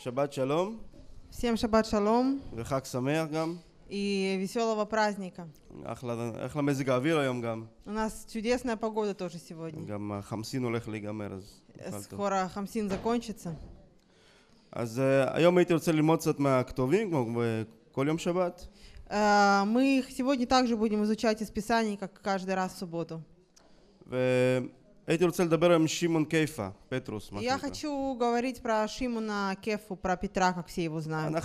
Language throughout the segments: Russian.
שבת שלום. Всем шаббат шалом. וחג שמח גם. И веселого праздника. אחלה, מזג האוויר היום גם. У нас чудесная погода тоже сегодня. גם החמסין הולך להיגמר, אז... Скоро хамсин закончится. אז היום הייתי רוצה ללמוד קצת מהכתובים, כמו כל יום שבת. мы сегодня также будем изучать из Писаний, как каждый раз в субботу. ו... Я хочу говорить про Шимона Кефу, про Петра, как все его знают. А а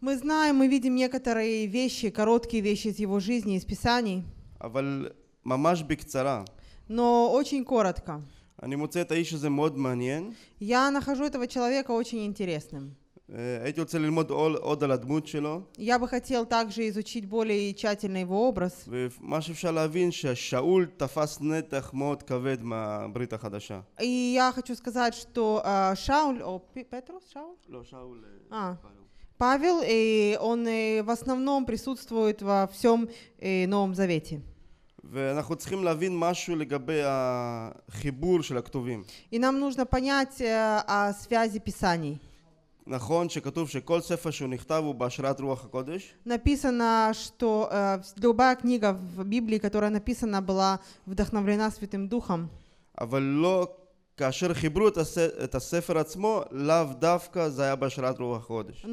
мы знаем, мы видим некоторые вещи, короткие вещи из его жизни, из Писаний. Но очень коротко. Я нахожу этого человека очень интересным. Э, я бы хотел также изучить более тщательно его образ. ומה שאפשר להבין ששאול תפס נתח מאוד כבד מהברית החדשה. И я хочу сказать, что а, Шауль, о, Петрус, Шауль? לא, э, а. Павел, и он э, в основном присутствует во всем Новом Завете. ואנחנו צריכים להבין משהו לגבי החיבור של הכתובים. И нам нужно понять о связи писаний. Написано, что э, любая книга в Библии, которая написана, была вдохновлена Святым Духом. Но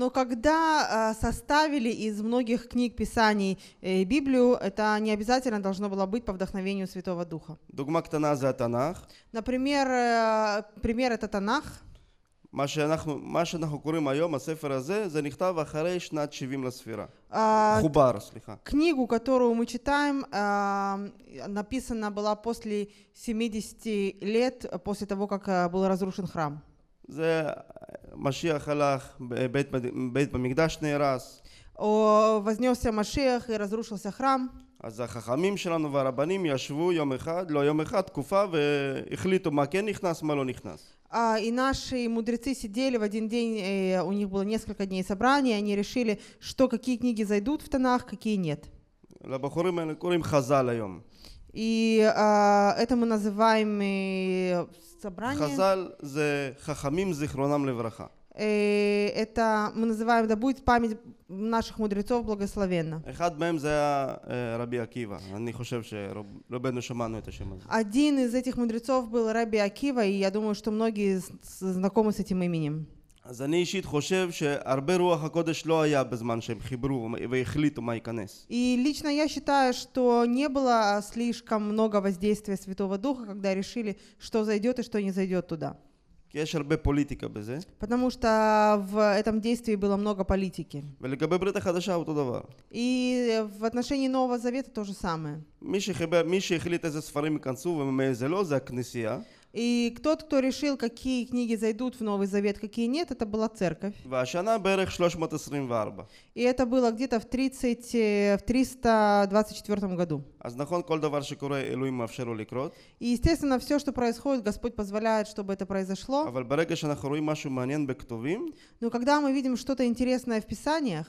когда э, составили из многих книг Писаний э, Библию, это не обязательно должно было быть по вдохновению Святого Духа. Например, пример это Танах. Э, מה שאנחנו, מה שאנחנו קוראים היום, הספר הזה, זה נכתב אחרי שנת 70 לספירה. хубар, слегка. Книгу, которую мы читаем, написана была после 70 лет, после того, как был разрушен храм. זה משיח הלך, בית, בית במקדש נהרס. או вознесся משיח רזרושן разрушился храм. אז החכמים שלנו והרבנים ישבו יום אחד, לא יום אחד, תקופה, והחליטו מה כן נכנס, מה לא נכנס. А, и наши мудрецы сидели в один день, э, у них было несколько дней собрания, они решили, что какие книги зайдут в тонах, какие нет. Э, и а, это мы называем э, собрание. Хазаль – хахамим Э, это мы называем, да будет память наших мудрецов благословенна. Э, Один из этих мудрецов был Раби Акива, и я думаю, что многие знакомы с этим именем. אז אני אישית חושב שהרבה רוח הקודש לא היה בזמן שהם חיברו והחליטו מה ייכנס. И лично я считаю, что не было слишком много воздействия Святого Духа, когда решили, что зайдет и что не зайдет туда. כי יש הרבה פוליטיקה בזה. Потому что в этом действии было много политики. ולגבי ברית החדשה אותו דבר. И в отношении Нового Завета то же самое. מי, שחיבר, מי שהחליט איזה ספרים ייכנסו ומאיזה לא זה הכנסייה. И тот, кто решил, какие книги зайдут в Новый Завет, какие нет, это была церковь. И это было где-то в, 30, э, в 324 году. А И, естественно, все, что происходит, Господь позволяет, чтобы это произошло. А Но когда мы видим что-то интересное в Писаниях,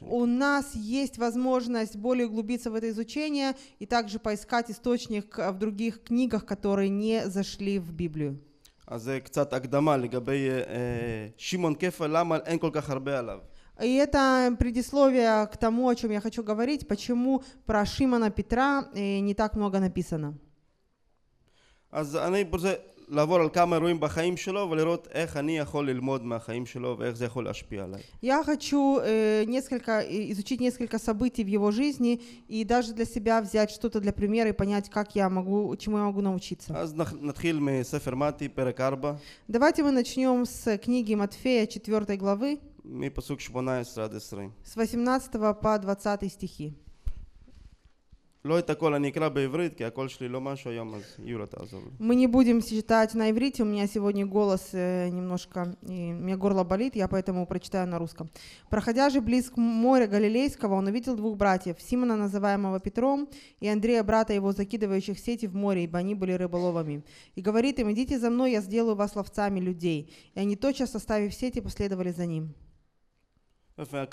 у нас есть возможность более углубиться в это изучение изучения и также поискать источник э, в других книгах, которые не зашли в Библию. אז קצת הקדמה לגבי שמעון כפל, למה אין כל כך הרבה עליו. И это предисловие к тому, о чем я хочу говорить, почему про Шимона Петра э, не так много написано. А а לעבור על כמה אירועים בחיים שלו ולראות איך אני יכול ללמוד מהחיים שלו ואיך זה יכול להשפיע עליי. Я хочу э, несколько, э, изучить несколько событий в его жизни и даже для себя взять что-то для примера и понять, как я могу, чему я могу научиться. אז נתחיל מספר מתי, פרק 4. Давайте мы начнем с книги Матфея, 4 главы. מפסוק 18 עד 20. С 18 по 20 стихи. לא את הכל אני אקרא בעברית, כי הקול שלי לא משהו היום, אז Мы не будем читать на иврите, у меня сегодня голос э, немножко, и у меня горло болит, я поэтому прочитаю на русском. Проходя же близ к моря Галилейского, он увидел двух братьев, Симона, называемого Петром, и Андрея, брата его, закидывающих сети в море, ибо они были рыболовами. И говорит им, идите за мной, я сделаю вас ловцами людей. И они тотчас, оставив сети, последовали за ним. Мы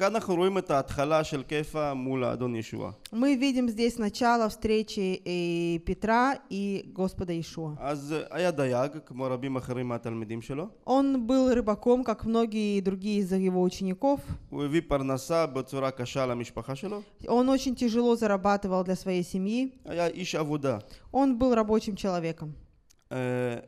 видим здесь начало встречи э, Петра и Господа Ишуа. Э, он был рыбаком, как многие другие из его учеников. Он очень тяжело зарабатывал для своей семьи. Он был рабочим человеком. Э,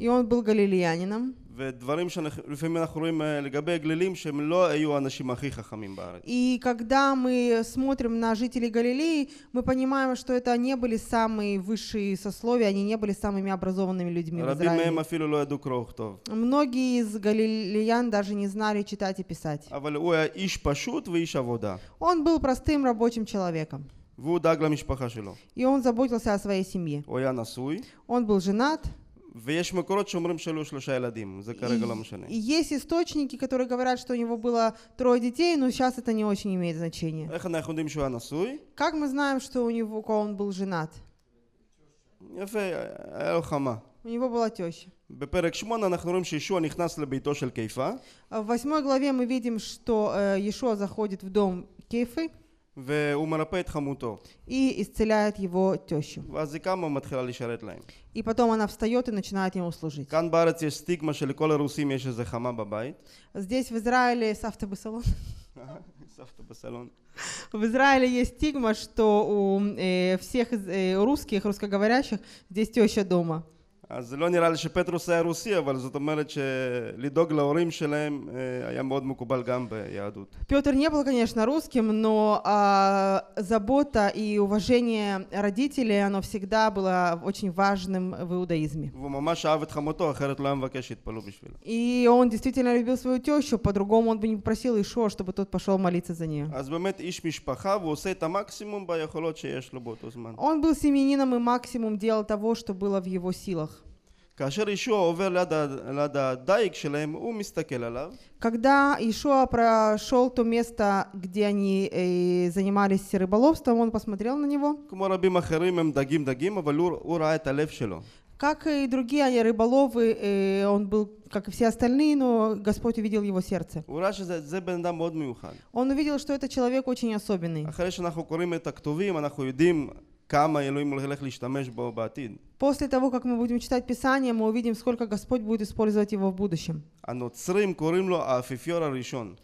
и он был галилеянином. ודברים שלפעמים אנחנו רואים לגבי גלילים שהם לא היו האנשים הכי חכמים בארץ. И когда мы смотрим на жителей Галилеи, мы понимаем, что это не были самые высшие сословия, они не были самыми образованными людьми в Израиле. Многие из галилеян даже не знали читать и писать. Он был простым рабочим человеком. И он заботился о своей семье. Он был женат. ויש מקורות שאומרים שהיו שלושה ילדים, זה כרגע לא משנה. Есть источники, которые говорят, что у него было трое детей, но сейчас это не очень имеет значения. איך אנחנו יודעים שהוא היה נשוי? Как мы знаем, что у него он был женат? יפה, היה לו חמה. У него была теща. בפרק 8 אנחנו רואים שישוע נכנס לביתו של קיפה. В 8 главе мы видим, что Иешуа заходит в дом Кейфы. И исцеляет его тещу. И потом она встает и начинает ему служить. כאן בארץ יש סטיגמה שלכל הרוסים יש איזה חמה בבית. Здесь в Израиле с басалон. В Израиле есть стигма, что у э, всех э, русских, русскоговорящих, здесь теща дома. אז לא נראה לי שפטרוס היה רוסי, אבל זאת אומרת שלדאוג להורים שלהם היה מאוד מקובל גם ביהדות. Петр не был, конечно, русским, но а, забота и уважение родителей, оно всегда было очень важным в иудаизме. И он действительно любил свою тещу, по-другому он бы не попросил еще, чтобы тот пошел молиться за нее. Он был семьянином и максимум делал того, что было в его силах. כאשר ישוע עובר ליד, הדייג שלהם, הוא מסתכל עליו. Когда Ишуа прошел то место, где они э, занимались рыболовством, он посмотрел на него. Как и другие они рыболовы, э, он был, как и все остальные, но Господь увидел его сердце. Он увидел, что этот человек очень особенный. После того, как мы будем читать Писание, мы увидим, сколько Господь будет использовать его в будущем. הנוצרים קוראים לו האפיפיור הראשון.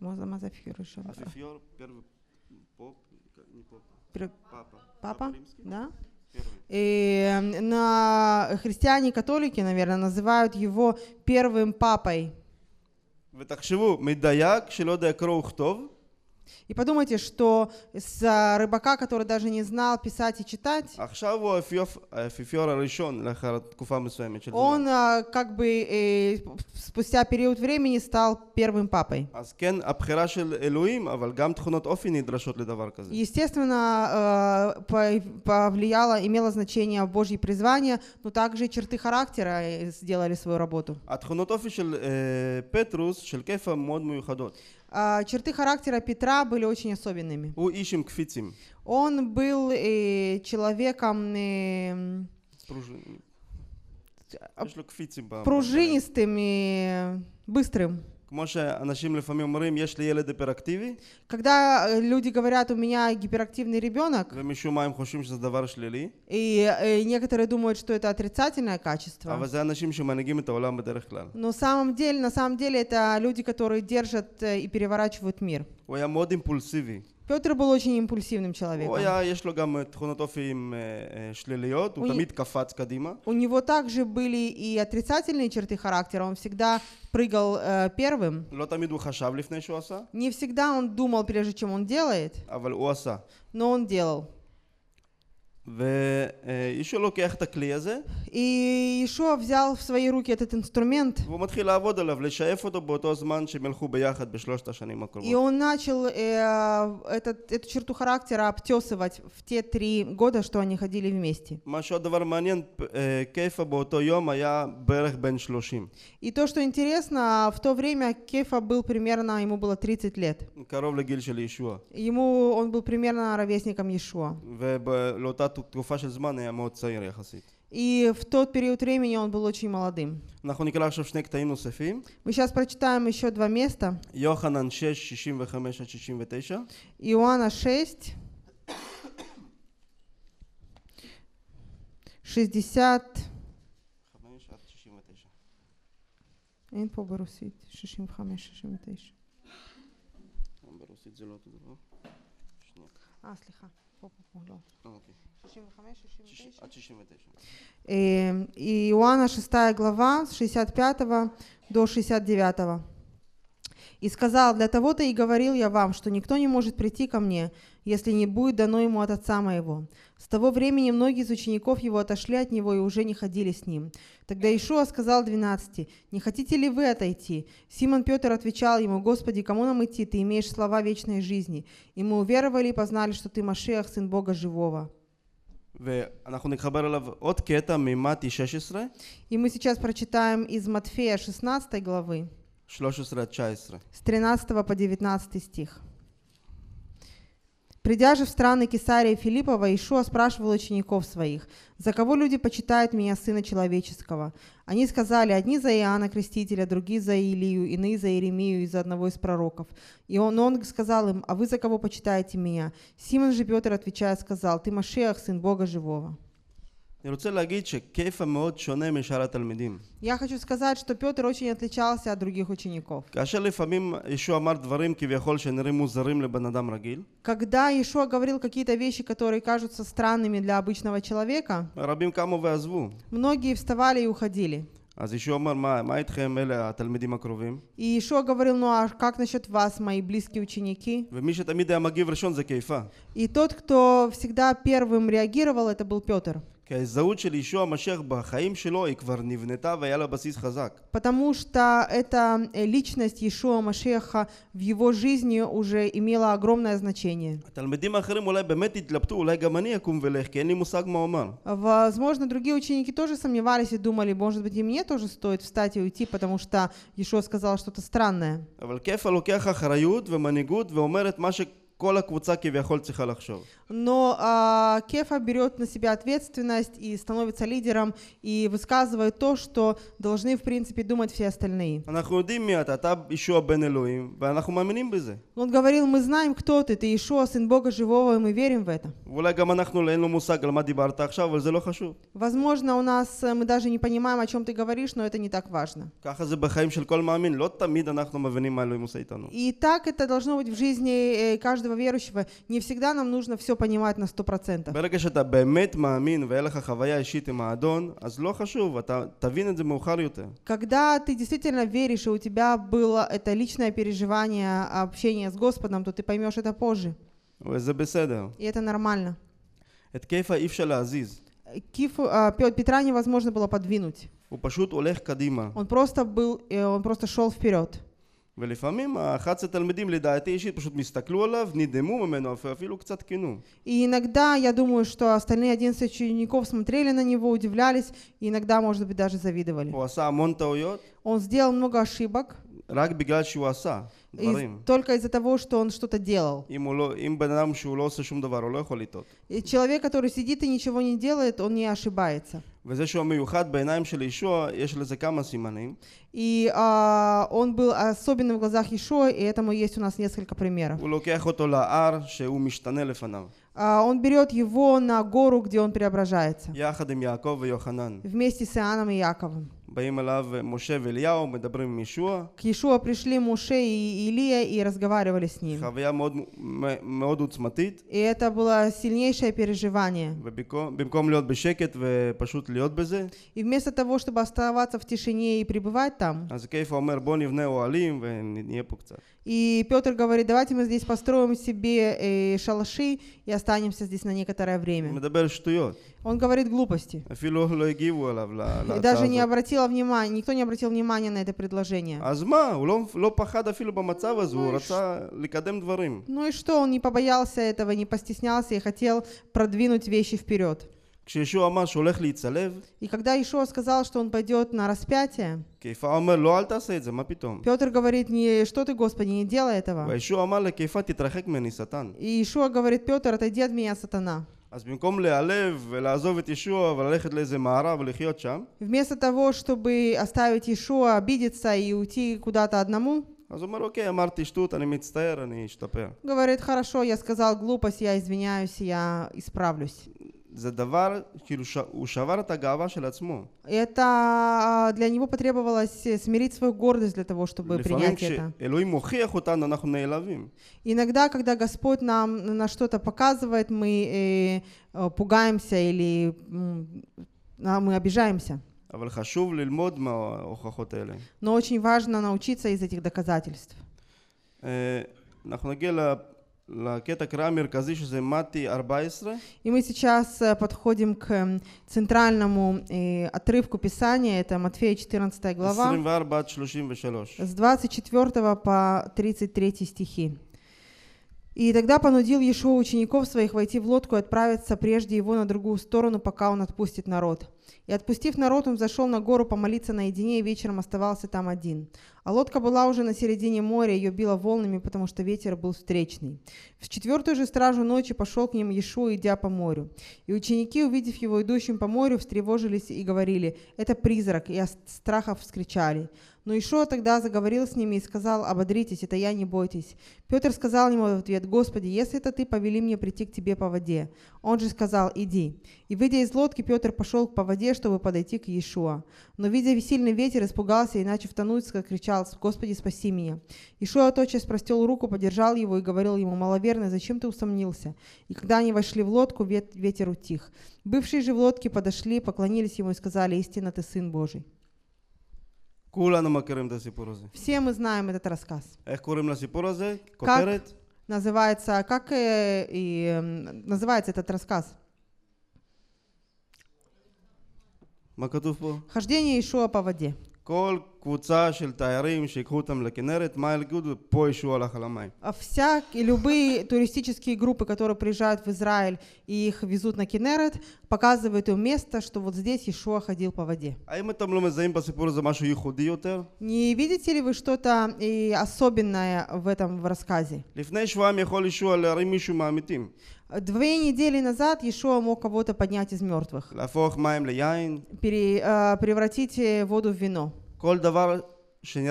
מה זה האפיפיור הראשון? האפיפיור папа. Папа? да? И эм, на христиане католики, наверное, называют его первым папой. ותחשבו, מדייק שלא יודע קרוא וכתוב и подумайте, что с рыбака, который даже не знал писать и читать, э, он э, как бы э, спустя период времени стал первым папой. Естественно, повлияло, имело значение Божье призвание, но также и черты характера сделали свою работу. А а, черты характера Петра были очень особенными. У ищем עם קפיצים. Он был э, человеком э, יש а, пружинистым и быстрым. כמו שאנשים לפעמים אומרים, יש לי ילד היפראקטיבי. Когда люди говорят, у меня гиперактивный ребенок. ומשום מה הם חושבים שזה דבר שלילי. И некоторые думают, что это отрицательное качество. אבל זה אנשים שמנהיגים את העולם בדרך כלל. Но самом деле, на самом деле, это люди, которые держат и переворачивают мир. הוא היה מאוד אימפולסיבי. Петр был очень импульсивным человеком. У него также были и отрицательные черты характера, он всегда прыгал э, первым. לא תמיד הוא חשב Не всегда он думал, прежде чем он делает. אבל הוא עשה. Но он делал. И Ишуа взял в свои руки этот инструмент. והוא מתחיל לעבוד עליו, לשאף אותו באותו הזמן שהם ילכו ביחד בשלושת השנים הקרובות. И он начал э, этот, эту черту характера обтесывать в те три года, что они ходили вместе. מה שעוד דבר מעניין, קייפה э, באותו יום היה בערך И то, что интересно, в то время Кефа был примерно, ему было 30 лет. קרוב לגיל של ему он был примерно ровесником Иешуа. תקופה של זמן היה מאוד צעיר יחסית. И в тот период времени он был очень молодым. Мы сейчас прочитаем еще два места. Йоханан 6, Иоанна 6, 60. אין 65-69. ברוסית זה И Иоанна 6 глава с 65 до 69. И сказал, для того-то и говорил я вам, что никто не может прийти ко мне, если не будет дано ему от отца моего. С того времени многие из учеников его отошли от него и уже не ходили с ним. Тогда Ишуа сказал двенадцати, «Не хотите ли вы отойти?» Симон Петр отвечал ему, «Господи, кому нам идти? Ты имеешь слова вечной жизни». И мы уверовали и познали, что ты Машиах, Сын Бога Живого. И мы сейчас прочитаем из Матфея 16 главы. 13 С 13 по 19 стих. Придя же в страны Кесария Филиппова, Ишуа спрашивал учеников своих, «За кого люди почитают меня, Сына Человеческого?» Они сказали, одни за Иоанна Крестителя, другие за Илию, иные за Иеремию и за одного из пророков. И он, он сказал им, «А вы за кого почитаете меня?» Симон же Петр, отвечая, сказал, «Ты Машеах, Сын Бога Живого». Я хочу сказать, что Петр очень отличался от других учеников. Когда Иешуа говорил какие-то вещи, которые кажутся странными для обычного человека. Многие вставали и уходили. אז ישוע אמר, מה, מה איתכם, אלה התלמידים הקרובים? ישוע говорил, ну а как насчет вас, мои близкие ученики? ומי שתמיד היה מגיב ראשון זה קיפה. И тот, кто всегда первым реагировал, это был Петр. Потому что эта э, личность Иешуа Машеха в его жизни уже имела огромное значение. התלמידים האחרים אולי באמת התלבטו, אולי גם אני אקום ולך, כי Возможно, другие ученики тоже сомневались и думали, может быть, и мне тоже стоит встать и уйти, потому что Иешуа сказал что-то странное. כל הקבוצה כביכול צריכה לחשוב. Но а, Кефа берет на себя ответственность и становится лидером и высказывает то, что должны в принципе думать все остальные. Он говорил, мы знаем, кто ты, ты Ишуа, сын Бога живого, и мы верим в это. Возможно, у нас э, мы даже не понимаем, о чем ты говоришь, но это не так важно. И так это должно быть в жизни э, каждого каждого верующего не всегда нам нужно все понимать на 100%. ברגע Когда ты действительно веришь, и у тебя было это личное переживание общения с Господом, то ты поймешь это позже. И это нормально. Кифу כיפה а, Петра невозможно было подвинуть. Он просто был, э, он просто шел вперед. ולפעמים ה-11 תלמידים לדעתי אישית פשוט הסתכלו עליו, נדהמו ממנו ואפילו קצת קינו. И иногда я думаю, что остальные 11 учеников смотрели на него, удивлялись, и иногда, может быть, даже завидовали. Он сделал много ошибок. רק בגלל שהוא только из-за того, что он что-то делал. אם, הוא לא, אם בן אדם שהוא לא עושה человек, который сидит и ничего не делает, он не ошибается. וזה שהוא המיוחד בעיניים של ישוע, יש לזה כמה סימנים. И а, он был особенным в глазах Ишуа, и этому есть у нас несколько примеров. Uh, он берет его на гору, где он преображается. Вместе с Иоанном и Яковом. К Иешуа пришли Муше и Илия и разговаривали с ним. И это было сильнейшее переживание. И вместо того, чтобы оставаться в тишине и пребывать там. И Петр говорит, давайте мы здесь построим себе э, шалаши и останемся здесь на некоторое время. Он говорит глупости. И а, даже не обратил обратила внимания, никто не обратил внимания на это предложение. אז מה? הוא לא, לא פחד אפילו במצב Ну и что, он не побоялся этого, не постеснялся и хотел продвинуть вещи вперед. כשישוע אמר שהולך И когда Ишуа сказал, что он пойдет на распятие, קיפה Петр говорит, не, что ты, Господи, не делай этого. וישוע אמר לקיפה תתרחק ממני И Ишуа говорит, Петр, отойди от меня, сатана. אז במקום להיעלב ולעזוב את ישוע וללכת לאיזה מערב ולחיות שם, вместо того, чтобы оставить Иешуа, обидеться и уйти куда-то одному, אז הוא אומר, אוקיי, אמרתי שטות, אני מצטער, אני אשתפר. говорит, хорошо, я сказал глупость, я извиняюсь, я исправлюсь. За דבר, ушавар это שבר את הגאווה Это а, для него потребовалось э, смирить свою гордость для того, чтобы принять это. А Иногда, когда Господь нам на что-то показывает, мы э, пугаемся или э, мы обижаемся. Но очень важно научиться из этих доказательств. אנחנו э, и мы сейчас э, подходим к эм, центральному э, отрывку Писания, это Матфея 14 глава, с 24 по 33 стихи. И тогда понудил Иешуа учеников своих войти в лодку и отправиться прежде его на другую сторону, пока он отпустит народ. И отпустив народ, он зашел на гору помолиться наедине и вечером оставался там один. А лодка была уже на середине моря, ее било волнами, потому что ветер был встречный. В четвертую же стражу ночи пошел к ним Иешуа, идя по морю. И ученики, увидев его идущим по морю, встревожились и говорили, «Это призрак!» И от страха вскричали. Но Ишуа тогда заговорил с ними и сказал, «Ободритесь, это я, не бойтесь». Петр сказал ему в ответ, «Господи, если это ты, повели мне прийти к тебе по воде». Он же сказал, «Иди». И выйдя из лодки, Петр пошел к воде воде, чтобы подойти к Иешуа. Но, видя сильный ветер, испугался, иначе в Тануцко кричал «Господи, спаси меня!». Иешуа тотчас простил руку, подержал его и говорил ему «Маловерный, зачем ты усомнился?». И когда они вошли в лодку, вет- ветер утих. Бывшие же в лодке подошли, поклонились ему и сказали «Истинно ты Сын Божий». Все мы знаем этот рассказ. Как называется, как э, и, и, называется этот рассказ? מה כתוב פה? חשדני по воде. כל קבוצה של תיירים שיקחו אותם לכנרת, מה הלגוד, ופה ישוע הלך על המים. А любые туристические группы, которые приезжают в Израиль и их везут на Кенерет, показывают им место, что вот здесь Ишуа ходил по воде. האם אתם לא מזהים בסיפור הזה משהו ייחודי יותר? Не видите ли вы что-то и особенное в этом в рассказе? לפני שבועיים יכול ישוע להרים מישהו מהמתים. Две недели назад Иешуа мог кого-то поднять из мертвых. Пере, э, превратить э, воду в вино. Все,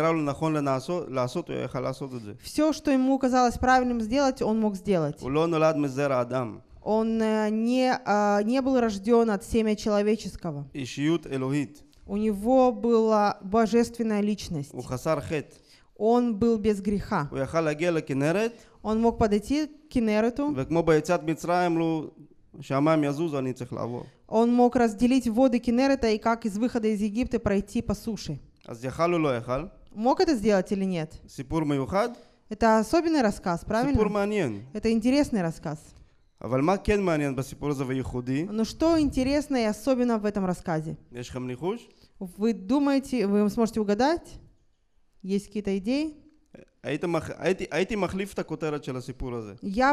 что ему казалось правильным сделать, он мог сделать. Он э, не, э, не был рожден от семя человеческого. У него была божественная личность. Он был без греха. Он мог подойти к Кинерету. וכמו ביציאת מצרים, לו שהמים יזוזו, אני Он мог разделить воды Кинерета и как из выхода из Египта пройти по суше. אז יכל או לא Мог это сделать или нет? סיפור מיוחד? Это особенный рассказ, правильно? סיפור מעניין. Это интересный рассказ. אבל מה כן מעניין בסיפור הזה וייחודי? Но что интересно и особенно в этом рассказе? יש לכם Вы думаете, вы сможете угадать? Есть какие-то идеи? Я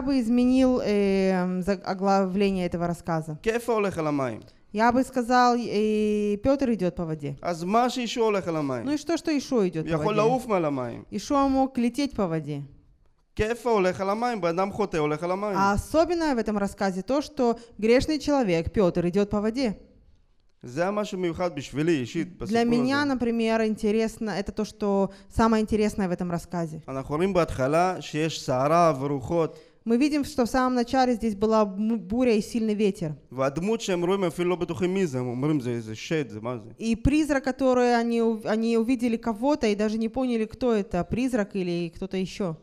бы изменил э, оглавление этого рассказа. כיפה הולך על Я бы сказал, э, Петр идет по воде. אז מה שישוע הולך על Ну и что, что Ишо идет по воде? לעוף מעל המים. Ишо мог лететь по воде. כיפה הולך על המים, בן אדם חוטא А особенное в этом рассказе то, что грешный человек, Петр, идет по воде. Для меня, например, интересно, это то, что самое интересное в этом рассказе. А Мы видим, что в самом начале здесь была буря и сильный ветер. И призрак, который они, они увидели кого-то и даже не поняли, кто это, призрак или кто-то еще.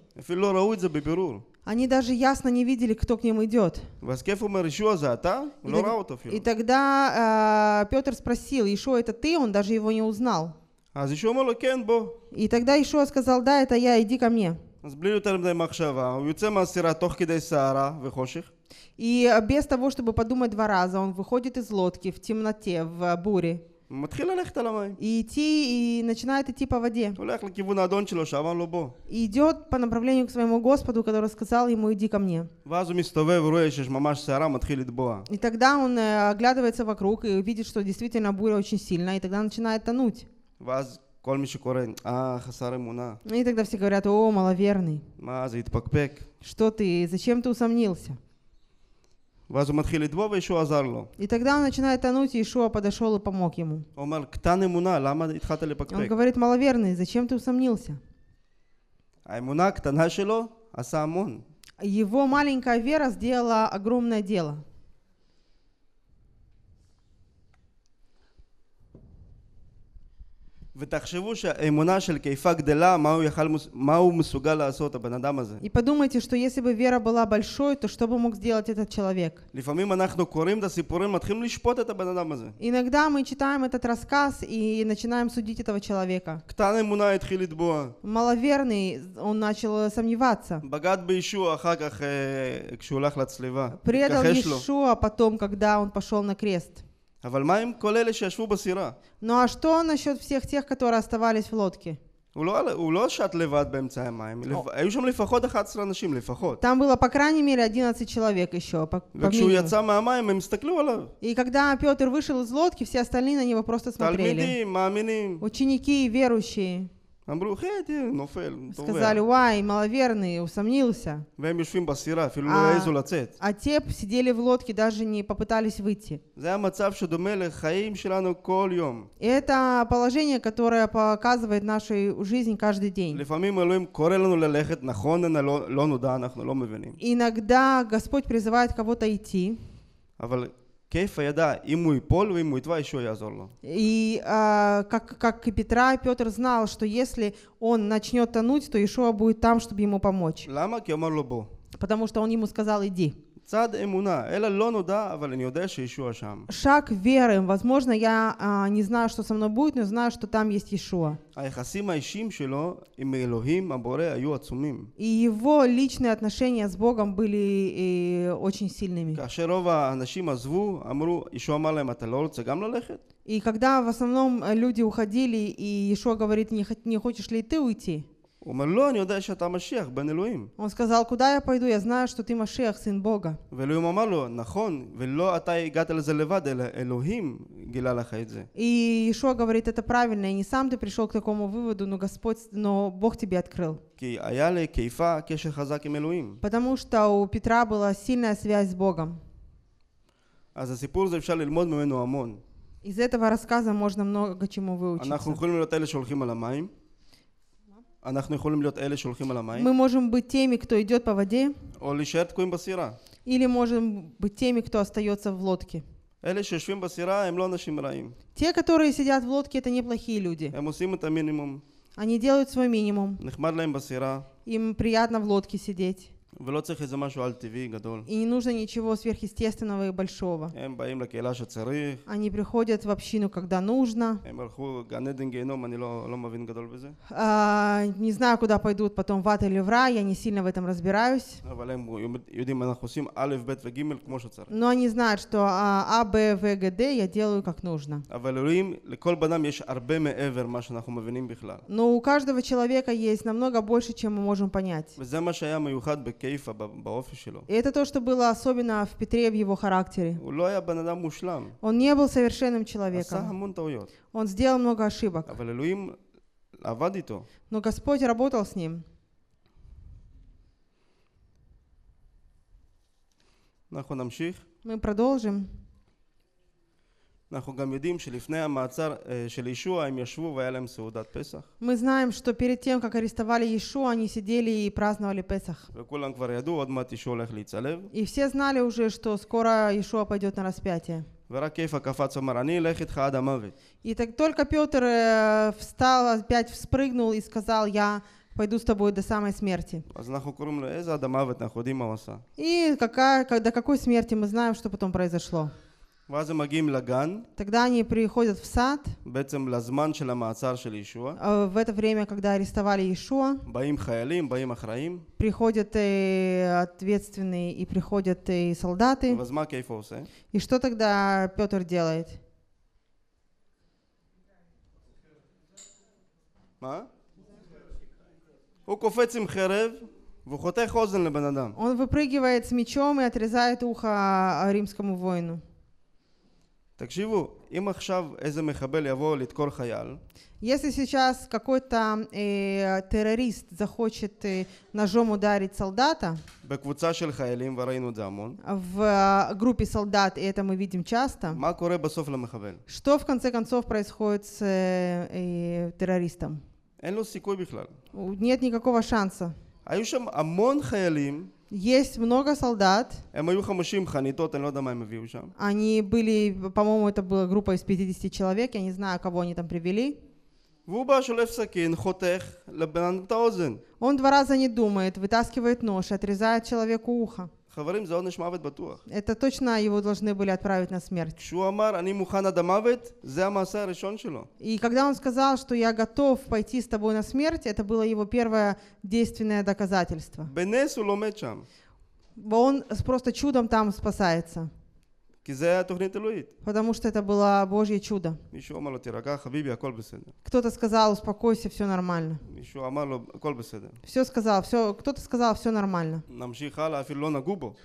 Они даже ясно не видели, кто к ним идет. И, и тогда э, а, Петр спросил, Ишо, это ты? Он даже его не узнал. И тогда Ишуа сказал, да, это я, иди ко мне. И без того, чтобы подумать два раза, он выходит из лодки в темноте, в буре. מתחיל ללכת על המים. И идти, и начинает идти по воде. הולך לכיוון האדון שלו שאמר לו בוא. идет по направлению к своему Господу, который сказал ему иди ко мне. ואז הוא מסתובב, רואה שיש ממש סערה, מתחיל לטבוע. И тогда он э, оглядывается вокруг и видит, что действительно буря очень сильная, и тогда начинает тонуть. ואז כל מי שקורא, אה, חסר אמונה. Ну и тогда все говорят, о, маловерный. מה, זה התפקפק. Что ты, зачем ты усомнился? И тогда он начинает тонуть, и Ишуа подошел и помог ему. Он говорит, маловерный, зачем ты усомнился? Его маленькая вера сделала огромное дело. И подумайте, что если бы вера была большой, то что бы мог сделать этот человек? Иногда мы читаем этот рассказ и начинаем судить этого человека. Маловерный, он начал сомневаться. Э, Предал Иешуа потом, когда он пошел на крест. אבל מה עם כל אלה שישבו בסירה? Ну а что насчет всех тех, которые оставались в лодке? הוא לא, הוא לא שט לבד באמצע המים, לפ... היו שם לפחות 11 אנשים, לפחות. Там было, по крайней мере, 11 человек еще, по, по וכשהוא минимуму. יצא מהמים הם הסתכלו עליו. И когда Петр вышел из лодки, все остальные на него просто смотрели. תלמידים, מאמינים. Ученики и верующие. Сказали, уай, маловерный, усомнился. А, а те сидели в лодке, даже не попытались выйти. И это положение, которое показывает нашу жизнь каждый день. Иногда Господь призывает кого-то идти. Кефа е да, ему и Полю, ему и два еще я зорло. И а, как, как и Петра, Петр знал, что если он начнет тонуть, то Ишуа будет там, чтобы ему помочь. Лама Потому что он ему сказал, иди. Шаг веры. Возможно, я а, не знаю, что со мной будет, но знаю, что там есть Иешуа. И его личные отношения с Богом были и, очень сильными. И когда в основном э, люди уходили, и Иешуа говорит, не хочешь ли ты уйти? Он говорит, «Ло, я знаю, что ты Машиах, бен Элоим». сказал, «Куда я пойду? Я знаю, что ты Машиах, сын Бога». ואלוהים אמר לו, «נכון, ולא אתה הגעת לזה לבד, אלא אלוהים גילה לך את זה». И Иешуа говорит, это правильно, и не сам ты пришел к такому выводу, но Господь, но Бог тебе открыл. כי היה לקיפה קשר חזק עם אלוהים. Потому что у Петра была сильная связь с Богом. אז הסיפור הזה אפשר ללמוד ממנו המון. Из этого рассказа можно много чему выучиться. אנחנו יכולים להיות אלה שהולכים על המים. Мы можем быть теми, кто идет по воде, или можем быть теми, кто остается в лодке. Те, которые сидят в лодке, это неплохие люди. Они делают свой минимум. Им приятно в лодке сидеть. И не нужно ничего сверхъестественного и большого. Они приходят в общину, когда нужно. А, не знаю, куда пойдут потом, в ад или в рай, я не сильно в этом разбираюсь. Но они знают, что а, а, Б, В, Г, Д я делаю как нужно. Но у каждого человека есть намного больше, чем мы можем понять это то, что было особенно в Петре в его характере. Он не был совершенным человеком. Он сделал много ошибок. Но Господь работал с ним. Мы продолжим. אנחנו גם יודעים שלפני המעצר של ישוע הם ישבו והיה להם סעודת פסח. Мы знаем, что перед тем, как арестовали Иешуа, они сидели и праздновали Песах. וכולם כבר ידעו, עוד מעט ישוע הולך להצלב. И все знали уже, что скоро Иешуа пойдет на распятие. ורק יפה קפץ ואמר, אני אלך איתך עד המוות. И так только Петр э, встал, опять вспрыгнул и сказал, я пойду с тобой до самой смерти. И какая, до какой смерти мы знаем, что потом произошло. ואז הם מגיעים לגן. Тогда они приходят в сад. בעצם לזמן של המעצר של ישוע. А, в это время, когда арестовали Иешуа. באים חיילים, באים אחראים. Приходят э, ответственные и приходят э, и солдаты. אז מה קייפה עושה? И что тогда Петр делает? מה? הוא קופץ עם חרב. והוא חותך אוזן לבן אדם. Он выпрыгивает с мечом и отрезает ухо а, римскому воину. תקשיבו, אם עכשיו איזה מחבל יבוא לדקור חייל... Если сейчас какой-то э, террорист захочет э, ножом ударить солдата... В э, группе солдат, и это мы видим часто. Что в конце концов происходит с э, э, террористом? Нет никакого шанса. Есть много солдат. Они были, по-моему, это была группа из 50 человек, я не знаю, кого они там привели. Он два раза не думает, вытаскивает нож, и отрезает человеку ухо. חברים, זה עונש מוות בטוח. Это точно его должны были отправить на смерть. כשהוא אמר, אני מוכן עד המוות, זה המעשה הראשון И когда он сказал, что я готов пойти с тобой на смерть, это было его первое действенное доказательство. Бенесу ломечам. Он просто чудом там спасается. Потому что это было Божье чудо. Кто-то сказал, успокойся, все нормально. Все сказал, все, кто-то сказал, все нормально.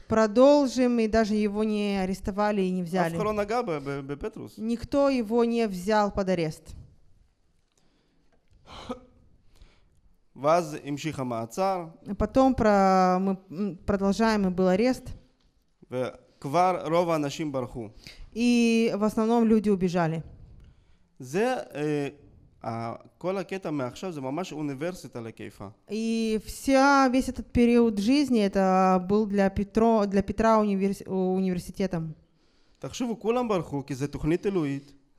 Продолжим, и даже его не арестовали и не взяли. Никто его не взял под арест. Потом про, мы продолжаем, и был арест. Квар рова нашим барху. И в основном люди убежали. זה, כל הקטע מעכשיו זה ממש אוניברסיטה לכיפה. И вся, весь этот период жизни это был для, Петро, для Петра университетом. תחשבו, כולם ברחו, כי זו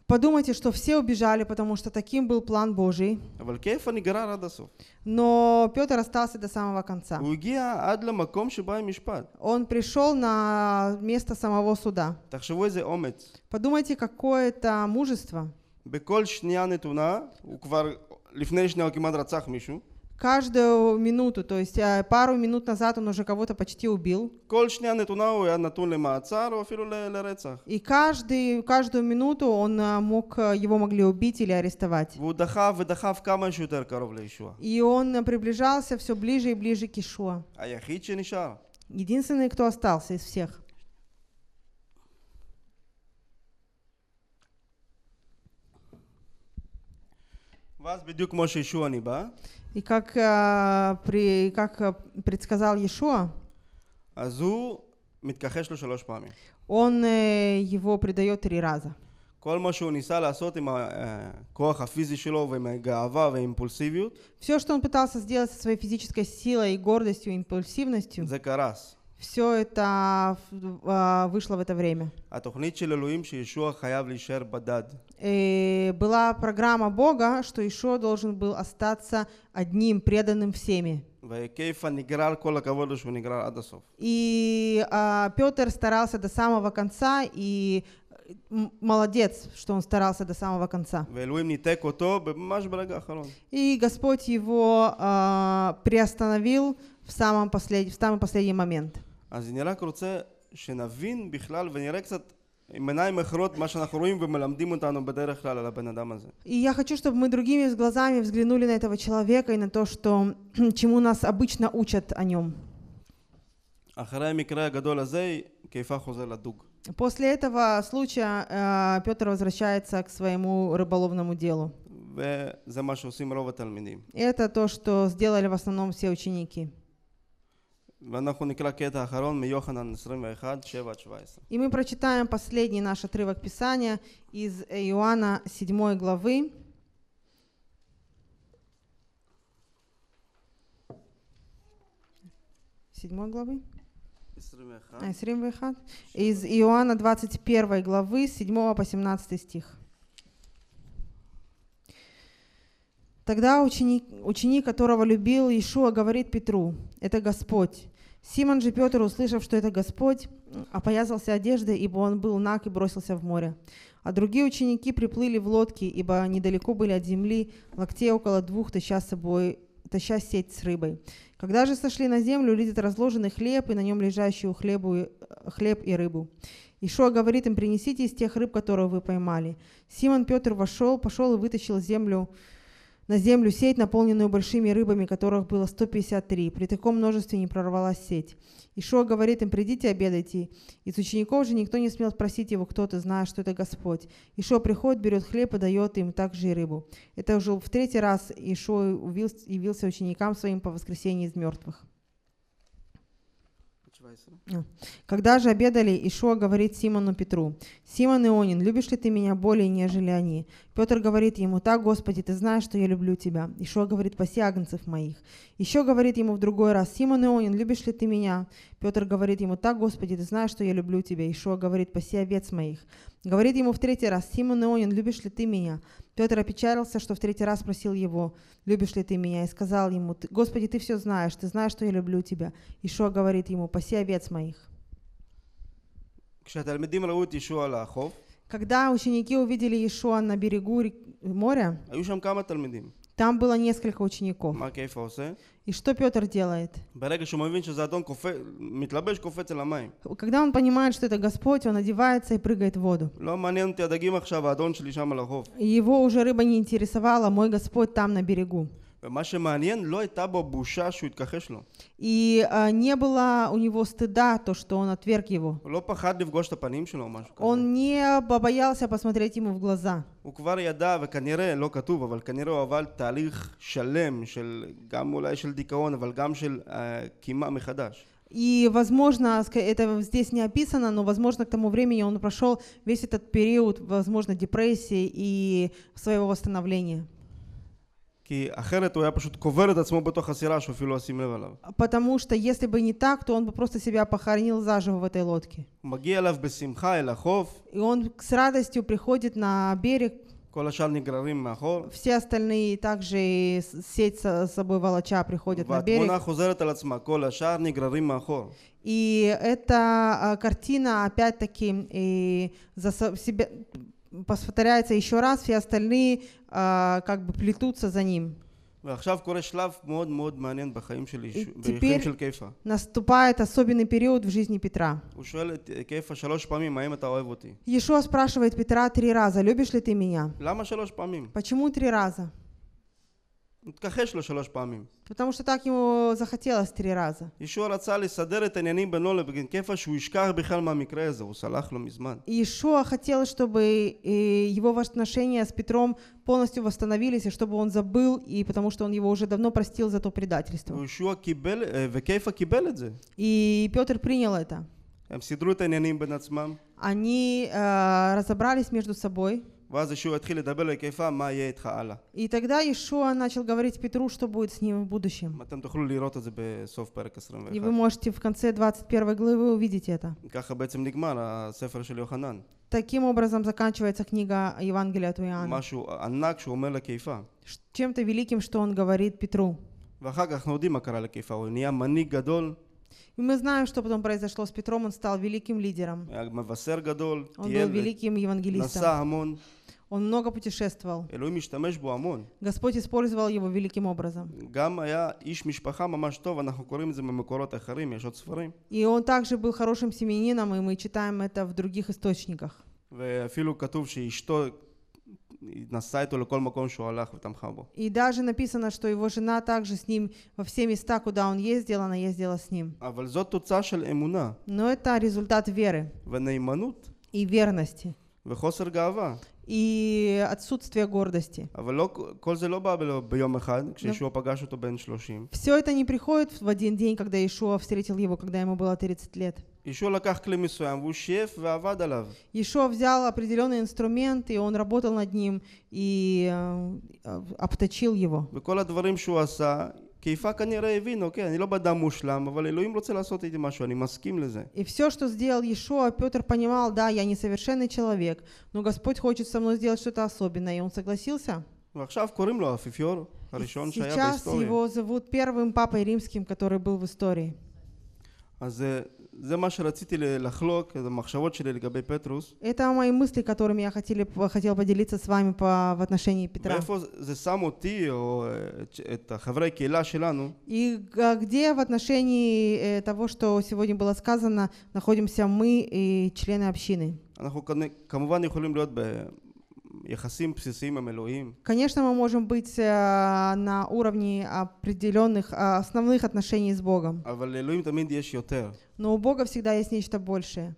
Подумайте, что все убежали, потому что таким был план Божий. Но Петр остался до самого конца. Он пришел на место самого суда. Подумайте, какое это мужество каждую минуту, то есть э, пару минут назад он уже кого-то почти убил. И каждый, каждую минуту он э, мог, э, его могли убить или арестовать. И он приближался все ближе и ближе к Ишуа. Единственный, кто остался из всех. Вас бедюк בדיוק כמו не ба. И как, э, при, как э, предсказал Иешуа, אז הוא מתכחש לו он э, его предает три раза. כל מה שהוא ניסה לעשות עם הכוח הפיזי שלו ועם הגאווה ואימפולסיביות, Все, что он пытался сделать со своей физической силой и гордостью, импульсивностью, זה все это а, вышло в это время. И была программа Бога, что Ишуа должен был остаться одним, преданным всеми. И а, Петр старался до самого конца, и молодец, что он старался до самого конца. И Господь его а, приостановил в самом, послед... в самый последний момент. אז אני רק רוצה שנבין בכלל ונראה קצת עם עיניים אחרות מה שאנחנו רואים ומלמדים אותנו בדרך כלל על הבן אדם הזה. И я хочу, чтобы мы другими глазами взглянули на этого человека и на то, что, чему нас обычно учат о нем. אחרי המקרה הגדול הזה, קיפה חוזר לדוג. После этого случая э, Петр возвращается к своему рыболовному делу. это то, что сделали в основном все ученики. ואנחנו נקרא קטע אחרון מיוחנן 21, 7 עד 17. И мы прочитаем последний наш отрывок Писания из э, Иоанна 7 главы. Седьмой главы? А, из Иоанна 21 главы, 7 по 17 стих. Тогда ученик, ученик, которого любил Иешуа, говорит Петру, это Господь. Симон же Петр, услышав, что это Господь, опоясался одежды, ибо он был наг и бросился в море. А другие ученики приплыли в лодки, ибо недалеко были от земли, локтей около двух, таща с собой таща сеть с рыбой. Когда же сошли на землю, видят разложенный хлеб и на нем лежащую хлебу, хлеб и рыбу. Ишуа говорит им, принесите из тех рыб, которые вы поймали. Симон Петр вошел, пошел и вытащил землю на землю сеть, наполненную большими рыбами, которых было 153. При таком множестве не прорвалась сеть. Ишуа говорит им, придите, обедайте. Из учеников же никто не смел спросить его, кто ты, зная, что это Господь. Ишуа приходит, берет хлеб и дает им также и рыбу. Это уже в третий раз Ишуа явился ученикам своим по воскресении из мертвых. Когда же обедали, Ишуа говорит Симону Петру, «Симон Ионин, любишь ли ты меня более, нежели они? Петр говорит ему, «Так, Господи, ты знаешь, что я люблю тебя». Ишуа говорит, «Паси агнцев моих». Еще говорит ему в другой раз, «Симон Ионин, любишь ли ты меня?» Петр говорит ему, «Так, Господи, ты знаешь, что я люблю тебя». Ишуа говорит, «Паси овец моих». Говорит ему в третий раз, «Симон Ионин, любишь ли ты меня?» Петр опечалился, что в третий раз спросил его, «Любишь ли ты меня?» И сказал ему, «Господи, ты все знаешь, ты знаешь, что я люблю тебя». Ишуа говорит ему, «Паси овец моих». כשהתלמידים ראו את ישוע על החוף, когда ученики увидели Иешуа на берегу моря, там было несколько учеников. Eh. И что Петр делает? Когда он понимает, что это Господь, он одевается и прыгает в воду. Его уже рыба не интересовала, мой Господь там на берегу. מה שמעניין, לא הייתה בו בושה שהוא И uh, не было у него стыда то, что он отверг его. Он не побоялся посмотреть ему в глаза. הוא כבר ידע, וכנראה, לא כתוב, אבל כנראה הוא עבר תהליך שלם של, גם אולי של דיכאון, אבל גם של uh, קימה מחדש. И, возможно, это здесь не описано, но, возможно, к тому времени он прошел весь этот период, возможно, депрессии и своего восстановления. כי אחרת הוא היה פשוט קובר את עצמו בתוך הסירה שהוא אפילו לא ישים לב עליו. потому что если бы не так, то он бы просто себя похоронил заживо в этой лодке. מגיע אליו בשמחה אל החוף, И он с радостью приходит на берег, כל השאר נגררים מאחור, все остальные также и с- сеть со- с собой волоча приходят на берег. והתמונה חוזרת על עצמה, כל השאר נגררים מאחור. И эта а, картина опять-таки и э, за себя повторяется еще раз, все остальные а, как бы плетутся за ним. И теперь наступает особенный период в жизни Петра. Иешуа спрашивает Петра три раза, любишь ли ты меня? Почему три раза? Потому что так ему захотелось три раза. ישוע רצה לסדר את העניינים בינו לבין קפא שהוא ישכח בכלל מהמקרה הזה, הוא סלח לו מזמן. ישוע хотел, чтобы э, его отношения с Петром полностью восстановились, и чтобы он забыл, и потому что он его уже давно простил за то предательство. ישוע קיבל, э, וקפא קיבל את И Петр принял это. הם סידרו את Они э, разобрались между собой. И тогда Иешуа начал говорить Петру, что будет с ним в будущем. И вы можете в конце 21 главы увидеть это. Таким образом заканчивается книга Евангелия от Иоанна. Чем-то великим, что он говорит Петру. И мы знаем, что потом произошло с Петром. Он стал великим лидером. Он был великим евангелистом. Он много путешествовал. Господь использовал его великим образом. Эм и он также был хорошим семенином, и мы читаем это в других источниках. И даже написано, что его жена также с ним во все места, куда он ездил, она ездила с ним. А Но это результат веры. И верности. И отсутствие гордости. Но все это не приходит в один день, когда Иешуа встретил его, когда ему было 30 лет. Иешуа взял определенный инструмент, и он работал над ним, и э, обточил его. כי כנראה הבין, אוקיי, אני לא בדם מושלם, אבל אלוהים רוצה לעשות איתי משהו, אני מסכים לזה. И все, что сделал Иешуа, Петр понимал, да, я несовершенный человек, но Господь хочет со мной сделать что-то особенное, и он согласился. ועכשיו קוראים לו האפיפיור הראשון שהיה בהיסטוריה. Сейчас его зовут первым папой римским, который был в истории. אז а זה מה שרציתי לחלוק, זה המחשבות שלי לגבי פטרוס. Это мои мысли, которыми я хотели, хотел поделиться с вами по, в отношении Петра. ואיפה זה שם אותי, או את חברי הקהילה שלנו. И где в отношении того, что сегодня было сказано, находимся мы и члены общины. אנחנו כמובן יכולים להיות ב... Конечно, мы можем быть э, на уровне определенных э, основных отношений с Богом. Но у Бога всегда есть нечто большее.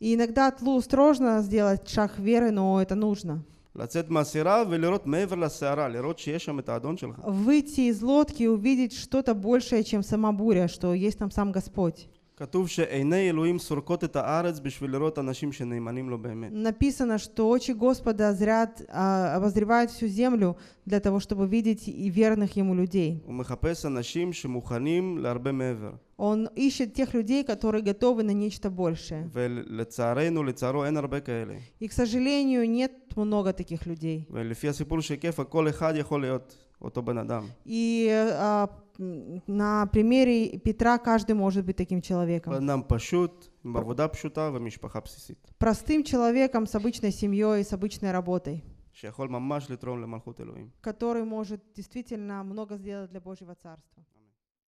И иногда тлу сложно сделать шаг веры, но это нужно. לצאת מהסירה ולראות מעבר לסערה, לראות שיש שם את האדון שלך. выйти из лодки и увидеть что-то большее, чем сама буря, что есть там сам Господь. Написано, что очи Господа зрят, а, обозревают всю землю для того, чтобы видеть и верных ему людей. Он ищет тех людей, которые готовы на нечто большее. И, к сожалению, нет много таких людей. Ото бен адам. И а, на примере Петра каждый может быть таким человеком. Нам пашут, вода пшута, вамишпаха псисит. Простым человеком с обычной семьей, с обычной работой. שיכול ממש לתרום למלכות который может действительно много сделать для Божьего царства.